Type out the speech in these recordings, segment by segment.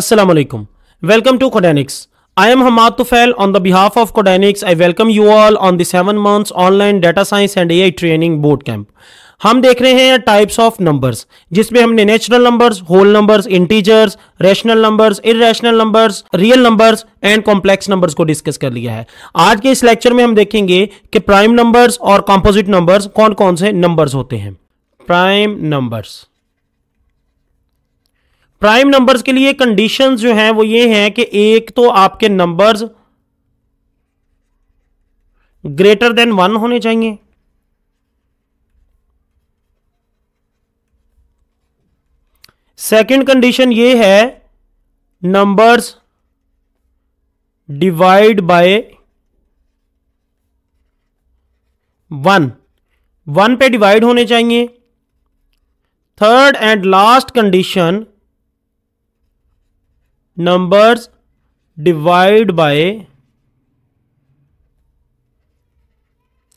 Assalamualaikum. Welcome to Codanix. I am Hamad Tufail on the behalf of Codanix. I welcome you all on the seven months online data science and AI training boot camp. हम देख रहे हैं types of numbers जिसमें हमने natural numbers whole numbers integers rational numbers irrational numbers real numbers and complex numbers को discuss कर लिया है आज के इस लेक्चर में हम देखेंगे कि प्राइम नंबर्स और कॉम्पोजिट नंबर्स कौन कौन से नंबर्स होते हैं प्राइम नंबर्स प्राइम नंबर्स के लिए कंडीशंस जो हैं वो ये हैं कि एक तो आपके नंबर्स ग्रेटर देन वन होने चाहिए सेकंड कंडीशन ये है numbers divide by one one पे डिवाइड होने चाहिए third and last condition divide by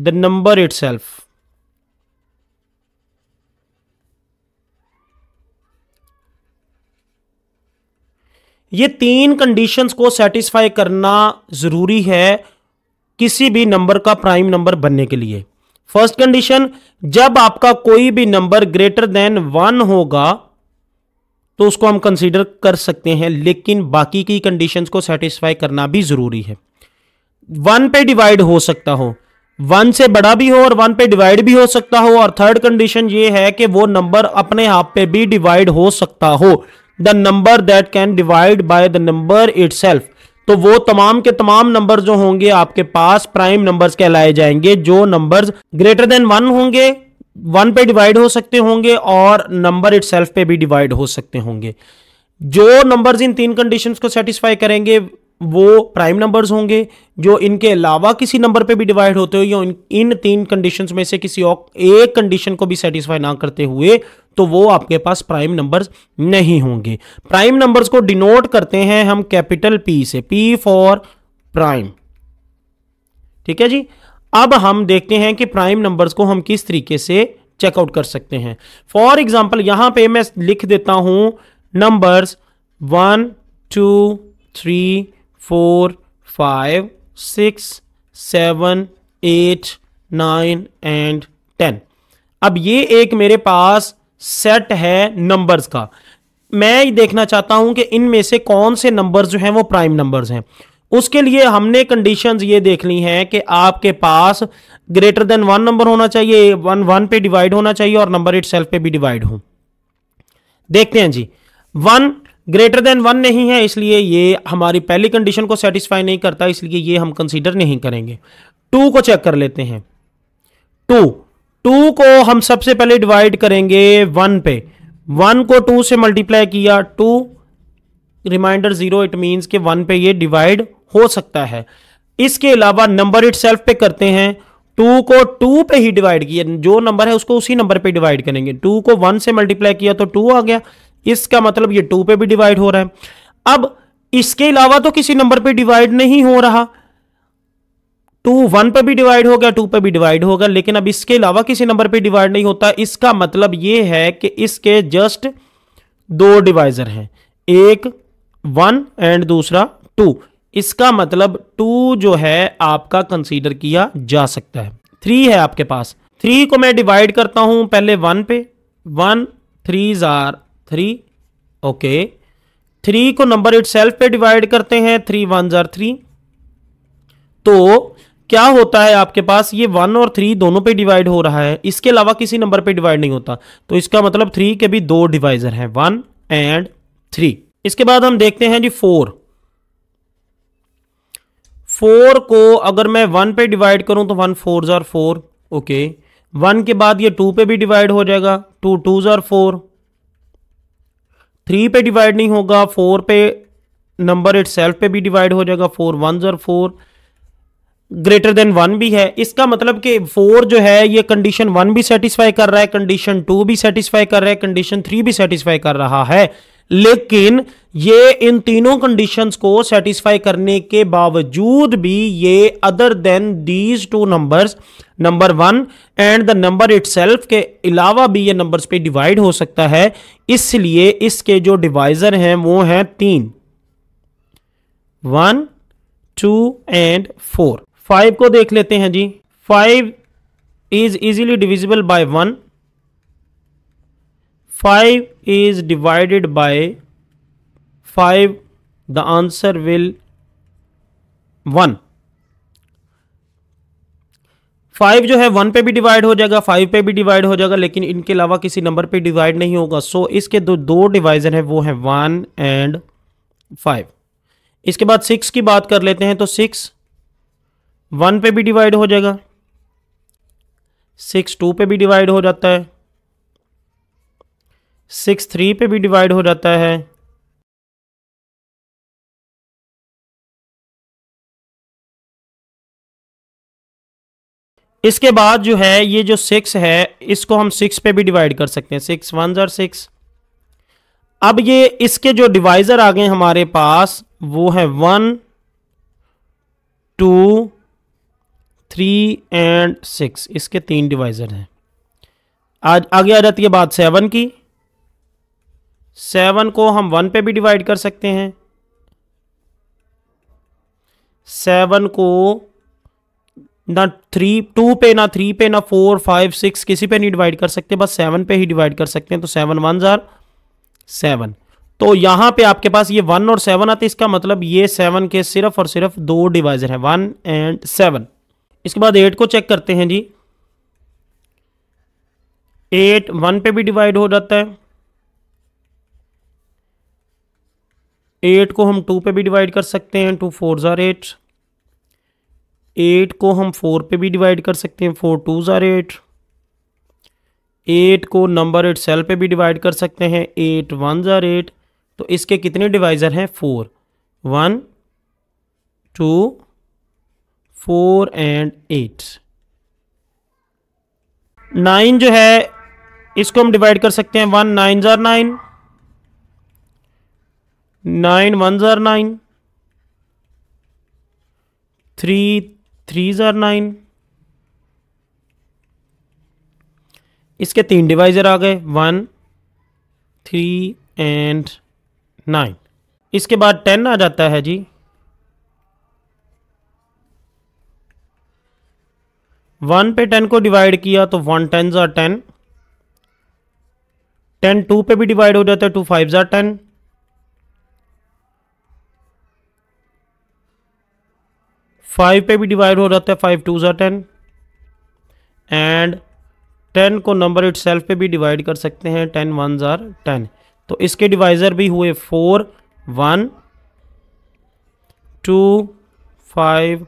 the number itself ये तीन कंडीशंस को सेटिस्फाई करना ज़रूरी है किसी भी नंबर का प्राइम नंबर बनने के लिए फर्स्ट कंडीशन जब आपका कोई भी नंबर ग्रेटर देन वन होगा तो उसको हम कंसिडर कर सकते हैं लेकिन बाकी की कंडीशंस को सेटिस्फाई करना भी ज़रूरी है वन पे डिवाइड हो सकता हो वन से बड़ा भी हो और वन पे डिवाइड भी हो सकता हो और थर्ड कंडीशन ये है कि वो नंबर अपने आप पे भी डिवाइड हो सकता हो the number that can divide by the number it तो वो तमाम के तमाम नंबर जो होंगे आपके पास प्राइम नंबर्स कहलाए जाएंगे जो नंबर्स ग्रेटर देन वन होंगे वन पे डिवाइड हो सकते होंगे और नंबर इट पे भी डिवाइड हो सकते होंगे जो नंबर्स इन तीन कंडीशंस को सेटिस्फाई करेंगे वो प्राइम नंबर्स होंगे जो इनके अलावा किसी नंबर पे भी डिवाइड होते हो या इन, तीन कंडीशंस में से किसी और एक कंडीशन को भी सेटिस्फाई ना करते हुए तो वो आपके पास प्राइम नंबर्स नहीं होंगे प्राइम नंबर्स को डिनोट करते हैं हम कैपिटल पी से पी फॉर प्राइम ठीक है जी अब हम देखते हैं कि प्राइम नंबर्स को हम किस तरीके से चेकआउट कर सकते हैं फॉर एग्जाम्पल यहां पे मैं लिख देता हूं numbers one two three four five six seven eight nine and ten अब ये एक मेरे पास सेट है नंबर्स का मैं ये देखना चाहता हूं कि इनमें से कौन से नंबर्स जो हैं वो प्राइम नंबर्स हैं उसके लिए हमने कंडीशंस ये देख ली हैं कि आपके पास ग्रेटर देन वन नंबर होना चाहिए वन वन पे डिवाइड होना चाहिए और नंबर इट सेल्फ पे भी डिवाइड हो देखते हैं जी वन ग्रेटर देन वन नहीं है इसलिए ये हमारी पहली कंडीशन को सेटिस्फाई नहीं करता इसलिए ये हम कंसीडर नहीं करेंगे टू को चेक कर लेते हैं टू टू को हम सबसे पहले डिवाइड करेंगे वन पे वन को टू से मल्टीप्लाई किया two remainder zero it means के वन पे ये डिवाइड हो सकता है इसके अलावा नंबर इट सेल्फ पे करते हैं टू को टू पे ही डिवाइड किया जो नंबर है उसको उसी नंबर पे डिवाइड करेंगे टू को वन से मल्टीप्लाई किया तो टू आ गया इसका मतलब ये टू पे भी डिवाइड हो रहा है अब इसके अलावा तो किसी नंबर पे डिवाइड नहीं हो रहा टू वन पे भी डिवाइड हो गया टू पे भी डिवाइड होगा लेकिन अब इसके अलावा किसी नंबर पे डिवाइड नहीं होता इसका मतलब ये है कि इसके जस्ट दो डिवाइजर हैं एक वन एंड दूसरा टू इसका मतलब टू जो है आपका कंसीडर किया जा सकता है थ्री है आपके पास थ्री को मैं डिवाइड करता हूं पहले वन पे वन थ्री जार थ्री ओके थ्री को नंबर इट सेल्फ पे डिवाइड करते हैं थ्री वन जार थ्री तो क्या होता है आपके पास ये वन और थ्री दोनों पे डिवाइड हो रहा है इसके अलावा किसी नंबर पे डिवाइड नहीं होता तो इसका मतलब थ्री के भी दो डिवाइजर हैं वन एंड थ्री इसके बाद हम देखते हैं जी फोर फोर को अगर मैं वन पे डिवाइड करूं तो वन फोर ज़ार फोर ओके वन के बाद ये टू पे भी डिवाइड हो जाएगा टू टू ज़ार फोर थ्री पे डिवाइड नहीं होगा फोर पे नंबर इट सेल्फ पे भी डिवाइड हो जाएगा four one are four greater than one भी है इसका मतलब कि फोर जो है ये कंडीशन वन भी सेटिस्फाई कर रहा है कंडीशन टू भी सेटिस्फाई कर रहा है कंडीशन थ्री भी सेटिस्फाई कर रहा है लेकिन ये इन तीनों कंडीशंस को सेटिस्फाई करने के बावजूद भी ये other than these two numbers number one and the number it के अलावा भी ये नंबर्स पे डिवाइड हो सकता है इसलिए इसके जो डिवाइजर हैं वो हैं तीन one two and four five को देख लेते हैं जी five is easily divisible by one five is divided by five the answer will one five जो है वन पे भी डिवाइड हो जाएगा फाइव पे भी डिवाइड हो जाएगा लेकिन इनके अलावा किसी नंबर पे डिवाइड नहीं होगा सो so, इसके दो दो डिवाइजन है वो है वन एंड फाइव इसके बाद सिक्स की बात कर लेते हैं तो सिक्स वन पे भी डिवाइड हो जाएगा सिक्स टू पे भी डिवाइड हो जाता है सिक्स थ्री पे भी डिवाइड हो जाता है इसके बाद जो है ये जो सिक्स है इसको हम सिक्स पे भी डिवाइड कर सकते हैं सिक्स वन जार सिक्स अब ये इसके जो डिवाइज़र आ गए हमारे पास वो है one two three and six इसके तीन डिवाइज़र हैं आज आगे आ जाती है बात सेवन की सेवन को हम वन पे भी डिवाइड कर सकते हैं सेवन को ना थ्री टू पे ना थ्री पे ना फोर फाइव सिक्स किसी पे नहीं डिवाइड कर सकते बस सेवन पे ही डिवाइड कर सकते हैं तो सेवन वन जार सेवन तो यहां पे आपके पास ये वन और सेवन आते इसका मतलब ये सेवन के सिर्फ और सिर्फ दो डिवाइजर है वन एंड सेवन इसके बाद एट को चेक करते हैं जी एट वन पे भी डिवाइड हो जाता है एट को हम टू पे भी डिवाइड कर सकते हैं two four are eight eight को हम फोर पे भी डिवाइड कर सकते हैं four two are eight eight को नंबर एट सेल पे भी डिवाइड कर सकते हैं एट वन ज़ार एट तो इसके कितने डिवाइज़र हैं four one two four and eight nine जो है इसको हम डिवाइड कर सकते हैं one nine are nine nine one are nine three three are nine इसके तीन डिवाइज़र आ गए वन थ्री एंड नाइन इसके बाद टेन आ जाता है जी वन पे टेन को डिवाइड किया तो one ten are ten ten two पे भी डिवाइड हो जाता है two five are ten five पे भी डिवाइड हो जाता है five two are ten and ten को नंबर इट पे भी डिवाइड कर सकते हैं टेन वन ज़ार टेन तो इसके डिवाइज़र भी हुए four one two five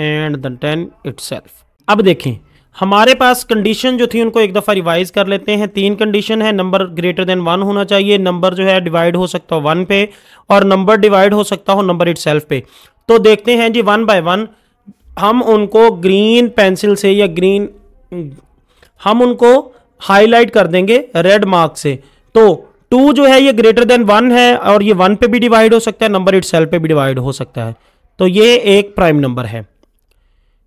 and the ten itself अब देखें हमारे पास कंडीशन जो थी उनको एक दफ़ा रिवाइज कर लेते हैं तीन कंडीशन है नंबर ग्रेटर देन वन होना चाहिए नंबर जो है डिवाइड हो सकता हो वन पे और नंबर डिवाइड हो सकता हो नंबर इट पे तो देखते हैं जी वन बाय वन हम उनको ग्रीन पेंसिल से या ग्रीन हम उनको हाईलाइट कर देंगे रेड मार्क से तो टू जो है ये ग्रेटर देन वन है और ये वन पे भी डिवाइड हो सकता है नंबर इट सेल पे भी डिवाइड हो सकता है तो ये एक प्राइम नंबर है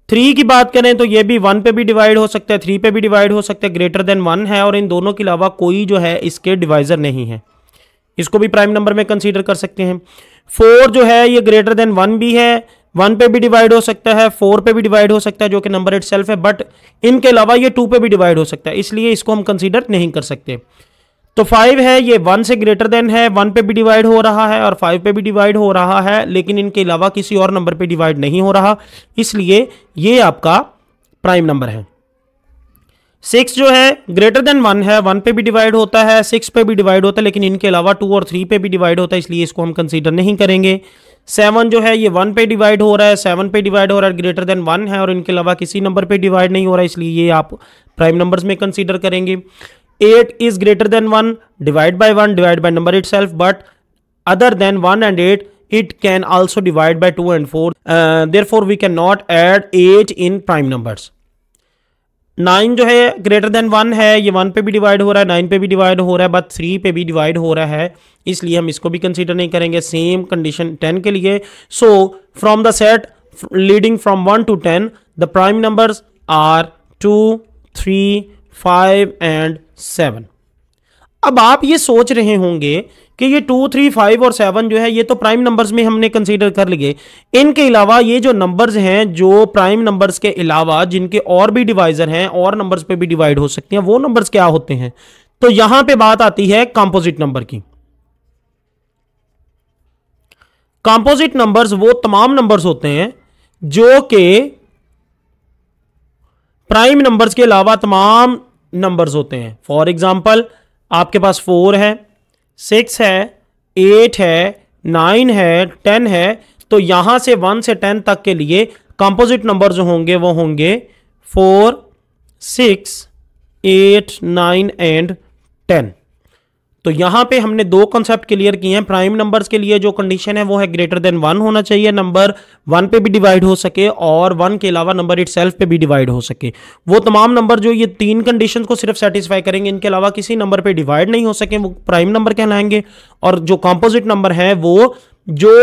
थ्री की बात करें तो ये भी वन पे भी डिवाइड हो सकता है थ्री पे भी डिवाइड हो सकता है ग्रेटर देन वन है और इन दोनों के अलावा कोई जो है इसके डिवाइज़र नहीं है इसको भी प्राइम नंबर में कंसीडर कर सकते हैं फोर जो है ये ग्रेटर देन वन भी है वन पे भी डिवाइड हो सकता है फोर पे भी डिवाइड हो सकता है जो कि नंबर इट है बट इनके अलावा ये टू पे भी डिवाइड हो सकता है इसलिए इसको हम कंसीडर नहीं कर सकते तो फाइव है ये वन से ग्रेटर देन है वन पे भी डिवाइड हो रहा है और फाइव पे भी डिवाइड हो रहा है लेकिन इनके अलावा किसी और नंबर पे डिवाइड नहीं हो रहा इसलिए ये आपका प्राइम नंबर है सिक्स जो है ग्रेटर देन वन है वन पे भी डिवाइड होता है सिक्स पे भी डिवाइड होता है लेकिन इनके अलावा टू और थ्री पे भी डिवाइड होता है इसलिए इसको हम कंसीडर नहीं करेंगे सेवन जो है ये वन पे डिवाइड हो रहा है सेवन पे डिवाइड हो रहा है ग्रेटर देन वन है और इनके अलावा किसी नंबर पे डिवाइड नहीं हो रहा है इसलिए ये आप प्राइम नंबर्स में कंसीडर करेंगे eight is greater than one divide by one divide by number it but other than one and eight can also divide by two and four therefore we can not add eight in prime numbers nine जो है greater than one है ये one पे भी divide हो रहा है nine पे भी डिवाइड हो रहा है बट थ्री पे भी डिवाइड हो रहा है इसलिए हम इसको भी कंसीडर नहीं करेंगे सेम कंडीशन टेन के लिए so from the set leading from one two ten the prime numbers are two three five and seven अब आप ये सोच रहे होंगे कि ये टू थ्री फाइव और सेवन जो है ये तो प्राइम नंबर्स में हमने कंसीडर कर लिए इनके अलावा ये जो नंबर्स हैं जो प्राइम नंबर्स के अलावा जिनके और भी डिवाइजर हैं और नंबर्स पे भी डिवाइड हो सकते हैं वो नंबर्स क्या होते हैं तो यहां पे बात आती है कंपोजिट नंबर की कंपोजिट नंबर्स वो तमाम नंबर्स होते हैं जो कि प्राइम नंबर्स के अलावा तमाम नंबर्स होते हैं फॉर एग्जाम्पल आपके पास फोर है सिक्स है एट है नाइन है टेन है तो यहाँ से वन से टेन तक के लिए कंपोजिट नंबर जो होंगे वो होंगे four six eight nine and ten तो यहां पे हमने दो कॉन्सेप्ट क्लियर किए हैं प्राइम नंबर्स के लिए जो कंडीशन है वो है ग्रेटर देन वन होना चाहिए नंबर वन पे भी डिवाइड हो सके और वन के अलावा नंबर इट पे भी डिवाइड हो सके वो तमाम नंबर जो ये तीन कंडीशन को सिर्फ सेटिस्फाई करेंगे इनके अलावा किसी नंबर पर डिवाइड नहीं हो सके वो प्राइम नंबर कहलाएंगे और जो कॉम्पोजिट नंबर है वो जो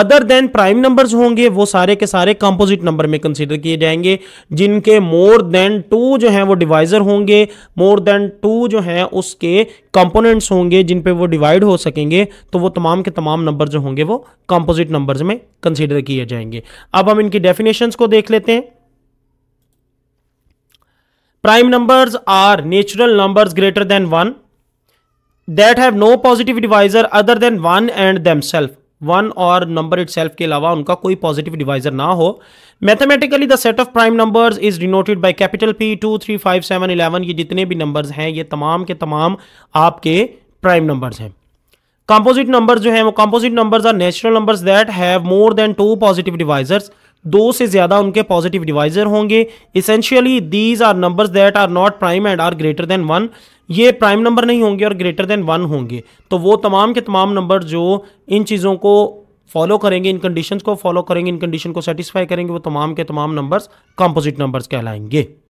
अदर देन प्राइम नंबर्स होंगे वो सारे के सारे कंपोजिट नंबर में कंसिडर किए जाएंगे जिनके मोर देन टू जो हैं वो डिवाइजर होंगे मोर देन टू जो हैं उसके कंपोनेंट्स होंगे जिन पे वो डिवाइड हो सकेंगे तो वो तमाम के तमाम नंबर जो होंगे वो कंपोजिट नंबर्स में कंसिडर किए जाएंगे अब हम इनकी डेफिनेशंस को देख लेते हैं prime numbers are natural numbers greater than one have no positive divisor other than one and themselves one और नंबर इट के अलावा उनका कोई पॉजिटिव डिवाइजर ना हो mathematically the set of prime numbers is denoted by capital P two three five seven eleven ये जितने भी नंबर्स हैं ये तमाम के तमाम आपके प्राइम नंबर्स हैं कंपोजिट नंबर्स जो हैं वो composite numbers are natural numbers that have more than two positive divisors दो से ज्यादा उनके पॉजिटिव डिवाइजर होंगे essentially these are numbers that are not prime and are greater than one ये प्राइम नंबर नहीं होंगे और ग्रेटर देन वन होंगे तो वो तमाम के तमाम नंबर जो इन चीज़ों को फॉलो करेंगे इन कंडीशन को फॉलो करेंगे इन कंडीशन को सेटिस्फाई करेंगे वो तमाम के तमाम नंबर्स कंपोजिट नंबर्स कहलाएंगे